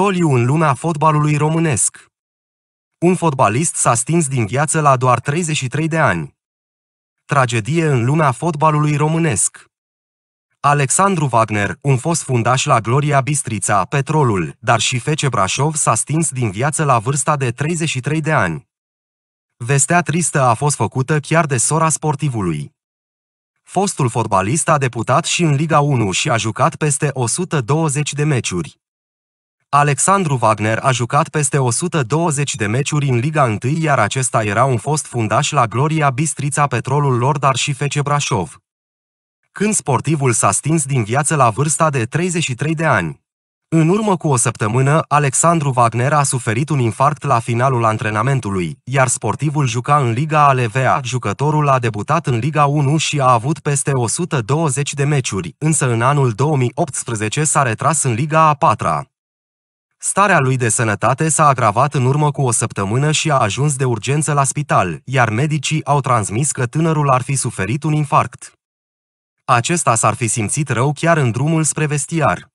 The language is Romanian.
Doliu în lumea fotbalului românesc. Un fotbalist s-a stins din viață la doar 33 de ani. Tragedie în lumea fotbalului românesc. Alexandru Wagner, un fost fundaș la Gloria Bistrița, Petrolul, dar și Fece Brașov, s-a stins din viață la vârsta de 33 de ani. Vestea tristă a fost făcută chiar de sora sportivului. Fostul fotbalist a deputat și în Liga 1 și a jucat peste 120 de meciuri. Alexandru Wagner a jucat peste 120 de meciuri în Liga 1, iar acesta era un fost fundaș la Gloria Bistrița Petrolul lor, dar și Fece Brașov. Când sportivul s-a stins din viață la vârsta de 33 de ani. În urmă cu o săptămână, Alexandru Wagner a suferit un infarct la finalul antrenamentului, iar sportivul juca în Liga Alevea. Jucătorul a debutat în Liga 1 și a avut peste 120 de meciuri, însă în anul 2018 s-a retras în Liga a 4 -a. Starea lui de sănătate s-a agravat în urmă cu o săptămână și a ajuns de urgență la spital, iar medicii au transmis că tânărul ar fi suferit un infarct. Acesta s-ar fi simțit rău chiar în drumul spre vestiar.